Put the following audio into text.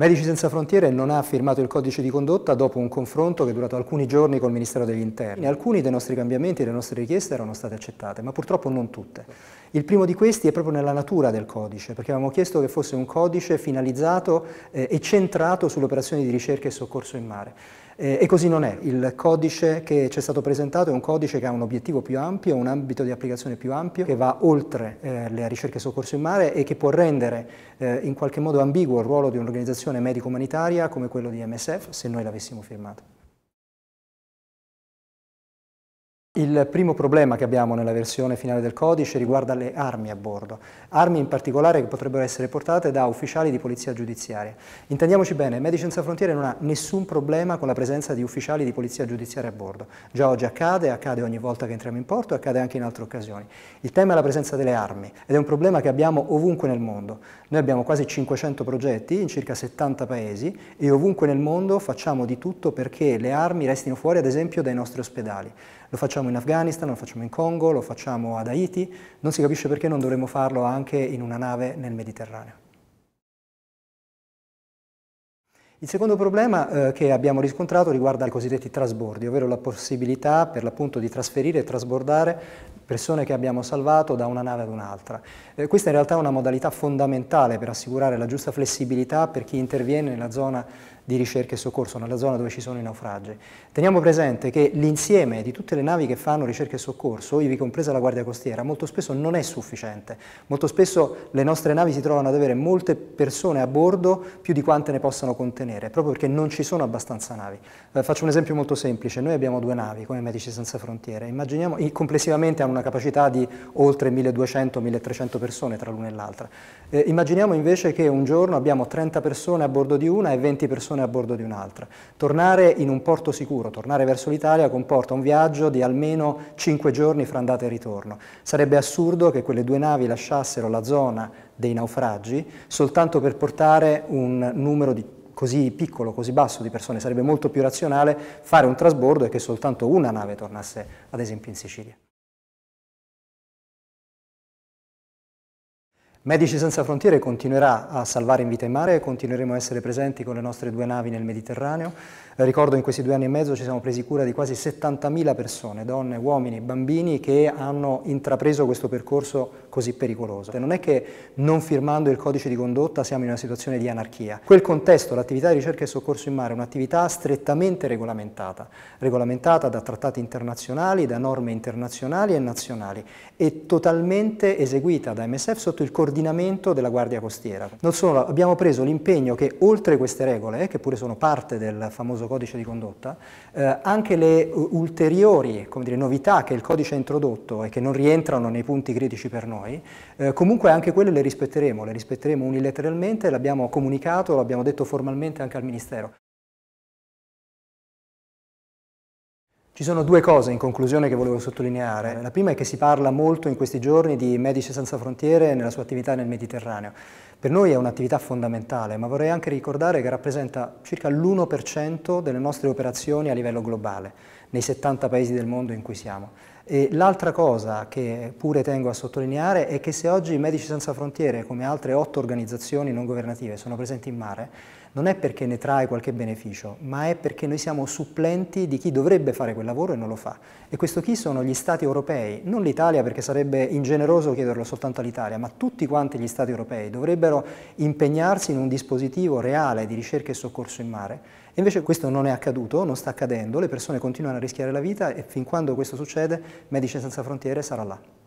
Medici Senza Frontiere non ha firmato il codice di condotta dopo un confronto che è durato alcuni giorni col Ministero degli Interni. Alcuni dei nostri cambiamenti, e delle nostre richieste erano state accettate, ma purtroppo non tutte. Il primo di questi è proprio nella natura del codice, perché avevamo chiesto che fosse un codice finalizzato eh, e centrato sulle operazioni di ricerca e soccorso in mare. Eh, e così non è. Il codice che ci è stato presentato è un codice che ha un obiettivo più ampio, un ambito di applicazione più ampio, che va oltre eh, le ricerche e soccorso in mare e che può rendere eh, in qualche modo ambiguo il ruolo di un'organizzazione medico-umanitaria come quello di MSF se noi l'avessimo firmato. Il primo problema che abbiamo nella versione finale del codice riguarda le armi a bordo, armi in particolare che potrebbero essere portate da ufficiali di polizia giudiziaria. Intendiamoci bene, Medici Senza Frontiere non ha nessun problema con la presenza di ufficiali di polizia giudiziaria a bordo. Già oggi accade, accade ogni volta che entriamo in porto, e accade anche in altre occasioni. Il tema è la presenza delle armi ed è un problema che abbiamo ovunque nel mondo. Noi abbiamo quasi 500 progetti in circa 70 paesi e ovunque nel mondo facciamo di tutto perché le armi restino fuori ad esempio dai nostri ospedali. Lo facciamo in Afghanistan, lo facciamo in Congo, lo facciamo ad Haiti, non si capisce perché non dovremmo farlo anche in una nave nel Mediterraneo. Il secondo problema eh, che abbiamo riscontrato riguarda i cosiddetti trasbordi, ovvero la possibilità per l'appunto di trasferire e trasbordare persone che abbiamo salvato da una nave ad un'altra. Eh, questa in realtà è una modalità fondamentale per assicurare la giusta flessibilità per chi interviene nella zona di ricerca e soccorso nella zona dove ci sono i naufragi. Teniamo presente che l'insieme di tutte le navi che fanno ricerca e soccorso, ivi compresa la Guardia Costiera, molto spesso non è sufficiente. Molto spesso le nostre navi si trovano ad avere molte persone a bordo più di quante ne possano contenere, proprio perché non ci sono abbastanza navi. Eh, faccio un esempio molto semplice, noi abbiamo due navi come Medici Senza Frontiere, immaginiamo complessivamente hanno una capacità di oltre 1200-1300 persone tra l'una e l'altra. Eh, immaginiamo invece che un giorno abbiamo 30 persone a bordo di una e 20 persone persone a bordo di un'altra. Tornare in un porto sicuro, tornare verso l'Italia comporta un viaggio di almeno 5 giorni fra andata e ritorno. Sarebbe assurdo che quelle due navi lasciassero la zona dei naufragi soltanto per portare un numero di così piccolo, così basso di persone. Sarebbe molto più razionale fare un trasbordo e che soltanto una nave tornasse ad esempio in Sicilia. Medici Senza Frontiere continuerà a salvare in vita in mare, continueremo a essere presenti con le nostre due navi nel Mediterraneo. Ricordo in questi due anni e mezzo ci siamo presi cura di quasi 70.000 persone, donne, uomini, bambini che hanno intrapreso questo percorso così pericoloso. non è che non firmando il codice di condotta siamo in una situazione di anarchia. Quel contesto, l'attività di ricerca e soccorso in mare è un'attività strettamente regolamentata, regolamentata da trattati internazionali, da norme internazionali e nazionali e totalmente eseguita da MSF sotto il coordinamento coordinamento della Guardia Costiera. Non solo, abbiamo preso l'impegno che oltre queste regole, che pure sono parte del famoso codice di condotta, eh, anche le ulteriori dire, novità che il codice ha introdotto e che non rientrano nei punti critici per noi, eh, comunque anche quelle le rispetteremo, le rispetteremo unilateralmente, l'abbiamo comunicato, l'abbiamo detto formalmente anche al Ministero. Ci sono due cose in conclusione che volevo sottolineare. La prima è che si parla molto in questi giorni di Medici Senza Frontiere nella sua attività nel Mediterraneo. Per noi è un'attività fondamentale, ma vorrei anche ricordare che rappresenta circa l'1% delle nostre operazioni a livello globale, nei 70 paesi del mondo in cui siamo. l'altra cosa che pure tengo a sottolineare è che se oggi Medici Senza Frontiere, come altre otto organizzazioni non governative, sono presenti in mare, non è perché ne trae qualche beneficio, ma è perché noi siamo supplenti di chi dovrebbe fare quel lavoro e non lo fa. E questo chi sono gli Stati europei, non l'Italia perché sarebbe ingeneroso chiederlo soltanto all'Italia, ma tutti quanti gli Stati europei dovrebbero impegnarsi in un dispositivo reale di ricerca e soccorso in mare. E invece questo non è accaduto, non sta accadendo, le persone continuano a rischiare la vita e fin quando questo succede Medici Senza Frontiere sarà là.